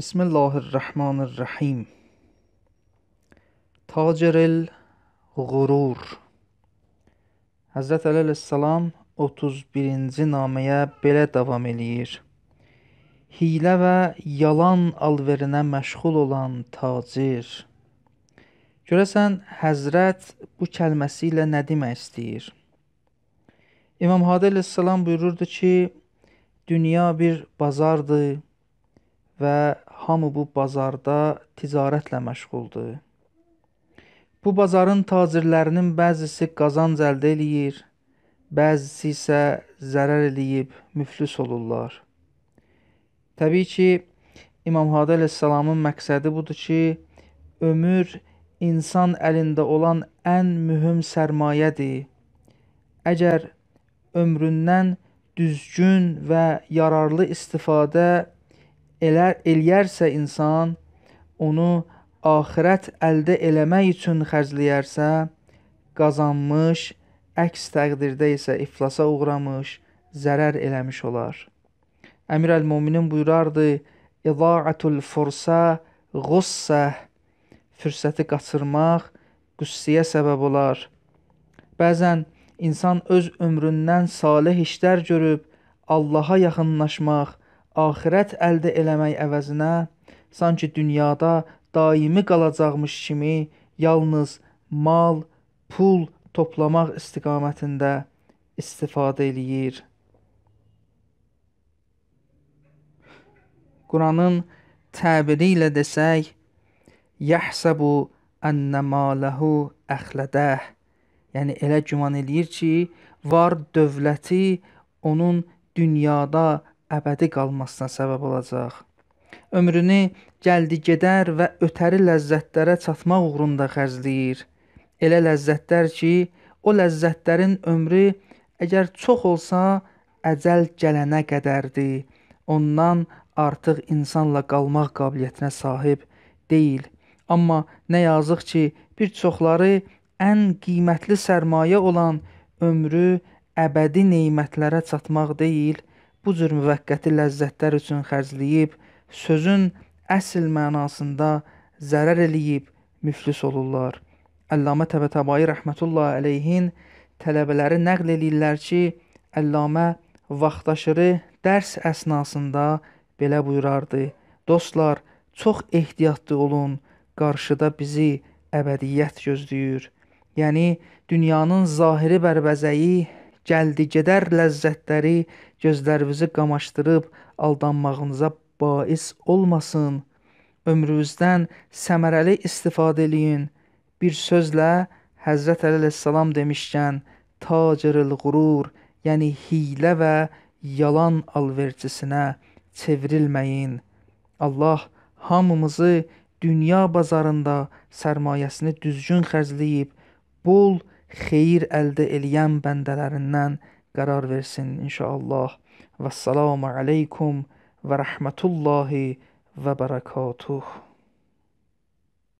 بسم الله الرحمن الرحیم Tacir el Qurur Həzrət Əleyhisselam 31-ci naməyə belə davam eləyir. Hilə və yalan alverinə məşğul olan tacir. Görəsən, Həzrət bu kəlməsi ilə nə demək istəyir? İmam Hadi Əleyhisselam buyururdu ki, dünya bir bazardır və hamı bu bazarda ticarətlə məşğuldur. Bu bazarın tacirlərinin bəzisi qazanc əldə eləyir, bəzisi isə zərər eləyib müflis olurlar. Təbii ki, İmam Hadi əleyhissalamın məqsədi budur ki, ömür insan əlində olan ən mühüm sərmayədir. Əgər ömründən düzgün və yararlı istifadə elər, eləyərsə insan, onu axirət əldə eləmək üçün xərcləyərsə, qazanmış, əks təqdirdə isə iflasa uğramış, zərər eləmiş olar. Əmir əl-Muminin buyurardı, İza'atul fursa qussə, fürsəti qaçırmaq qüssiyə səbəb olar. Bəzən insan öz ömründən salih işlər görüb Allaha yaxınlaşmaq, axirət əldə eləmək əvəzinə sanki dünyada daimi qalacaqmış kimi yalnız mal, pul toplamaq istiqamətində istifadə eləyir. Quranın təbiri ilə desək, yəhsəbu ənnə maləhu əxlədəh. Yəni elə güman eləyir ki, var dövləti onun dünyada əbədi qalmasına səbəb olacaq. Ömrünü gəldi-gedər və ötəri ləzzətlərə çatmaq uğrunda xərcləyir. Elə ləzzətlər ki, o ləzzətlərin ömrü əgər çox olsa, əcəl gələnə qədərdir. Ondan artıq insanla qalmaq qabiliyyətinə sahib deyil. Amma nə yazıq ki, bir çoxları ən qiymətli sərmayə olan ömrü əbədi nemətlərə çatmaq deyil, bu cür müvəqqəti ləzzətlər üçün xərcləyib, sözün əsl mənasında zərər eləyib müflis olurlar. Əllamə Təbətəbayi rəhmətullah əleyhin tələbələri nəql eləyirlər ki, Əllamə vaxtaşırı dərs əsnasında belə buyurardı: "Dostlar, çox ehtiyatlı olun, qarşıda bizi əbədiyyət gözləyir." Yəni dünyanın zahiri bərbəzəyi gəldikədər ləzzətləri gözlərinizi qamaşdırıb aldanmağınıza bais olmasın. Ömrünüzdən səmərəli istifadə eləyin. Bir sözlə Həzrət Əli əleyhissalam demişkən, taciril qurur, yəni hiylə və yalan alverçisinə çevrilməyin. Allah hamımızı dünya bazarında sərmayəsini düzgün xərcləyib bol خیر الده الیم بندلرنن قرار ان شاء الله و السلام علیکم و رحمت الله و برکاته